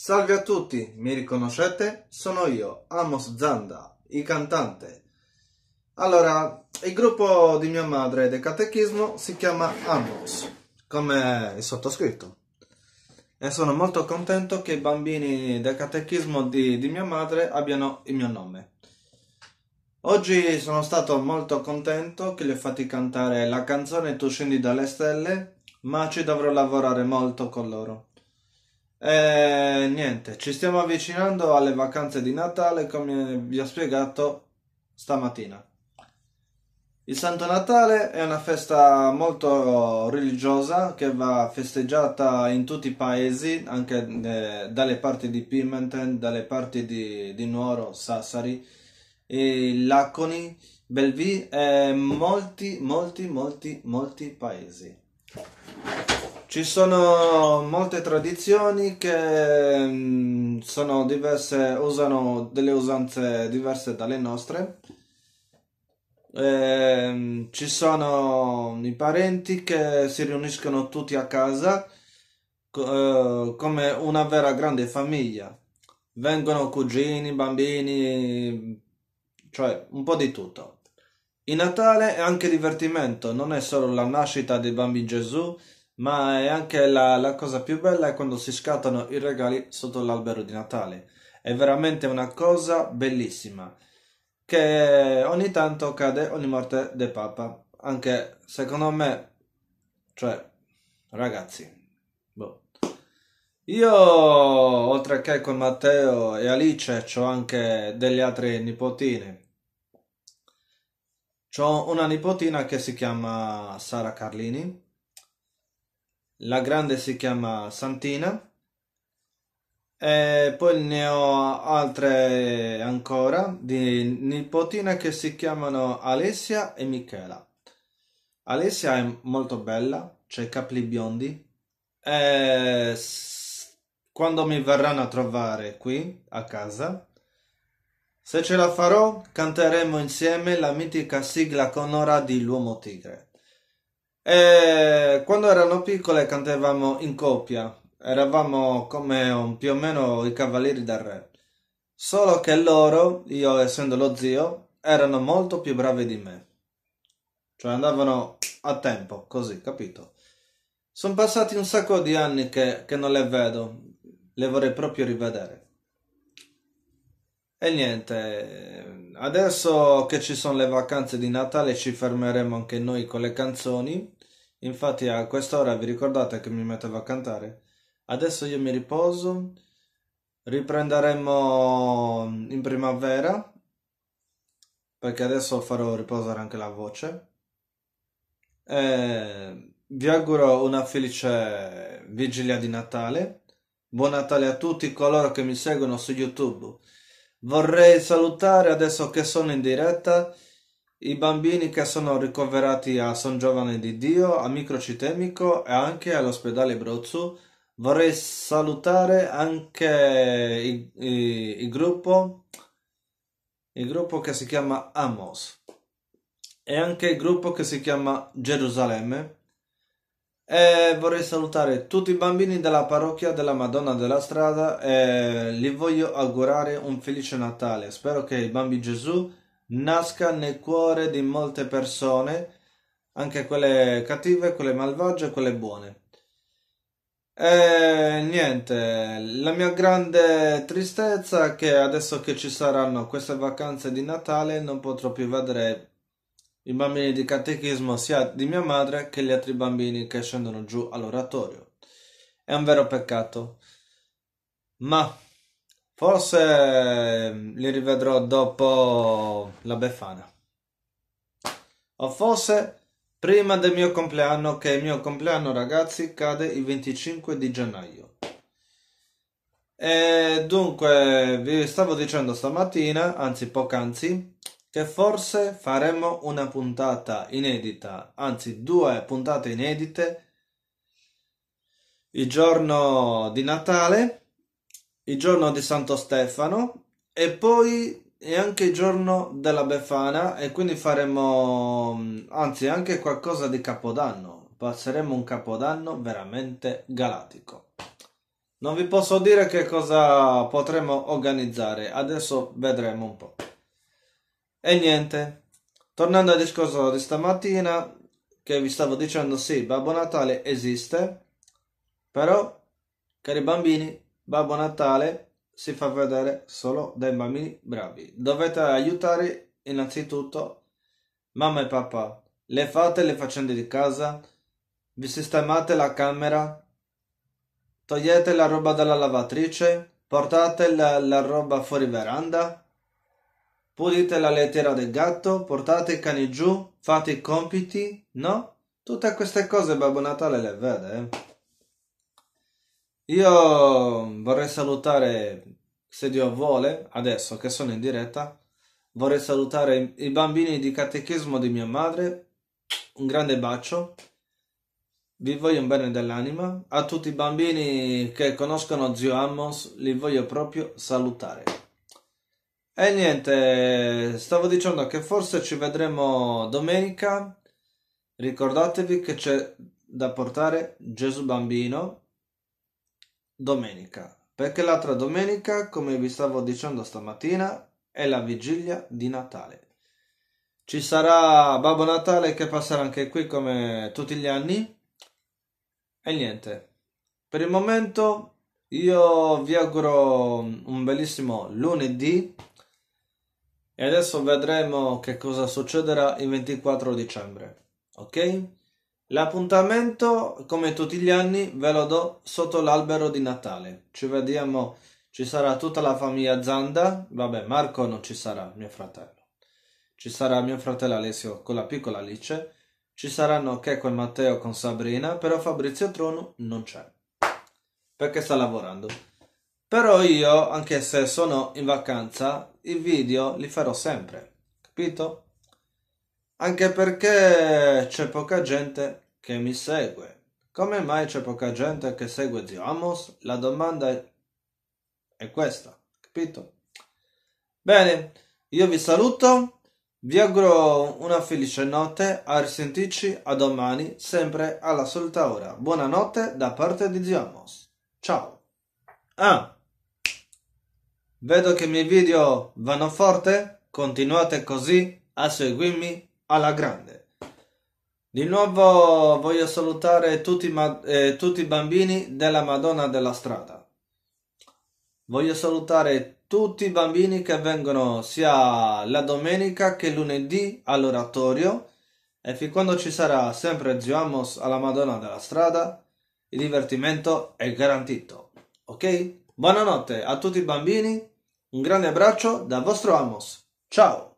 Salve a tutti, mi riconoscete? Sono io, Amos Zanda, il cantante. Allora, il gruppo di mia madre del catechismo si chiama Amos, come il sottoscritto. E sono molto contento che i bambini del catechismo di, di mia madre abbiano il mio nome. Oggi sono stato molto contento che gli ho fatti cantare la canzone Tu scendi dalle stelle, ma ci dovrò lavorare molto con loro. E niente, ci stiamo avvicinando alle vacanze di Natale come vi ho spiegato stamattina. Il Santo Natale è una festa molto religiosa che va festeggiata in tutti i paesi, anche eh, dalle parti di Pimentel, dalle parti di, di Nuoro, Sassari, e Laconi, Belvi e molti, molti, molti, molti paesi. Ci sono molte tradizioni che mm, sono diverse, usano delle usanze diverse dalle nostre. E ehm, ci sono i parenti che si riuniscono tutti a casa eh, come una vera grande famiglia. Vengono cugini, bambini, cioè un po' di tutto. Il Natale è anche divertimento, non è solo la nascita del bambino Gesù, ma è anche la, la cosa più bella è quando si scattano i regali sotto l'albero di Natale. È veramente una cosa bellissima che ogni tanto cade ogni morte del Papa. Anche secondo me, cioè, ragazzi, boh. Io, oltre che con Matteo e Alice, ho anche delle altre nipotine. Ho una nipotina che si chiama Sara Carlini la grande si chiama Santina e poi ne ho altre ancora di nipotina che si chiamano Alessia e Michela. Alessia è molto bella, c'è i capelli biondi e quando mi verranno a trovare qui a casa se ce la farò canteremo insieme la mitica sigla conora di L'Uomo Tigre. E eh, quando erano piccole cantavamo in coppia, eravamo come un, più o meno i cavalieri del re. Solo che loro, io essendo lo zio, erano molto più bravi di me. Cioè andavano a tempo, così, capito? Sono passati un sacco di anni che, che non le vedo, le vorrei proprio rivedere. E niente, adesso che ci sono le vacanze di Natale ci fermeremo anche noi con le canzoni. Infatti a quest'ora vi ricordate che mi mettevo a cantare? Adesso io mi riposo, riprenderemo in primavera, perché adesso farò riposare anche la voce. E vi auguro una felice vigilia di Natale. Buon Natale a tutti coloro che mi seguono su YouTube Vorrei salutare, adesso che sono in diretta, i bambini che sono ricoverati a San Giovane di Dio, a microcitemico e anche all'ospedale Brozzu. Vorrei salutare anche il, il, il, gruppo, il gruppo che si chiama Amos e anche il gruppo che si chiama Gerusalemme e vorrei salutare tutti i bambini della parrocchia della Madonna della Strada e li voglio augurare un felice Natale. Spero che il bambino Gesù nasca nel cuore di molte persone, anche quelle cattive, quelle malvagie, e quelle buone. E niente, la mia grande tristezza è che adesso che ci saranno queste vacanze di Natale non potrò più vedere i bambini di catechismo sia di mia madre che gli altri bambini che scendono giù all'oratorio. È un vero peccato. Ma forse ehm, li rivedrò dopo la Befana. O forse prima del mio compleanno, che il mio compleanno, ragazzi, cade il 25 di gennaio. E dunque, vi stavo dicendo stamattina, anzi poc'anzi, che forse faremo una puntata inedita, anzi due puntate inedite il giorno di Natale, il giorno di Santo Stefano e poi è anche il giorno della Befana e quindi faremo anzi anche qualcosa di Capodanno. Passeremo un Capodanno veramente galattico. Non vi posso dire che cosa potremo organizzare, adesso vedremo un po'. E niente, tornando al discorso di stamattina, che vi stavo dicendo, sì, Babbo Natale esiste, però, cari bambini, Babbo Natale si fa vedere solo dai bambini bravi. Dovete aiutare innanzitutto mamma e papà. Le fate le faccende di casa, vi sistemate la camera, togliete la roba dalla lavatrice, portate la, la roba fuori veranda Pulite la lettera del gatto, portate i cani giù, fate i compiti, no? Tutte queste cose Babbo Natale le vede. Eh. Io vorrei salutare, se Dio vuole, adesso che sono in diretta, vorrei salutare i bambini di catechismo di mia madre. Un grande bacio. Vi voglio un bene dell'anima. A tutti i bambini che conoscono zio Amos, li voglio proprio salutare. E niente, stavo dicendo che forse ci vedremo domenica. Ricordatevi che c'è da portare Gesù Bambino domenica, perché l'altra domenica, come vi stavo dicendo stamattina, è la vigilia di Natale. Ci sarà Babbo Natale che passerà anche qui come tutti gli anni. E niente, per il momento io vi auguro un bellissimo lunedì e adesso vedremo che cosa succederà il 24 dicembre. Ok? L'appuntamento, come tutti gli anni, ve lo do sotto l'albero di Natale. Ci vediamo, ci sarà tutta la famiglia Zanda. Vabbè, Marco non ci sarà, mio fratello. Ci sarà mio fratello Alessio con la piccola Alice. Ci saranno Checo e Matteo con Sabrina, però Fabrizio Trono non c'è. Perché sta lavorando. Però io, anche se sono in vacanza, i video li farò sempre, capito? Anche perché c'è poca gente che mi segue. Come mai c'è poca gente che segue Zio Amos? La domanda è, è questa, capito? Bene, io vi saluto, vi auguro una felice notte, a risentirci a domani, sempre alla solita ora. Buonanotte da parte di Zio Amos. Ciao! Ah! Vedo che i miei video vanno forte, continuate così a seguirmi alla grande. Di nuovo voglio salutare tutti, eh, tutti i bambini della Madonna della Strada. Voglio salutare tutti i bambini che vengono sia la domenica che lunedì all'oratorio e fin quando ci sarà sempre zio Amos alla Madonna della Strada, il divertimento è garantito. Ok? Buonanotte a tutti i bambini un grande abbraccio da vostro Amos. Ciao!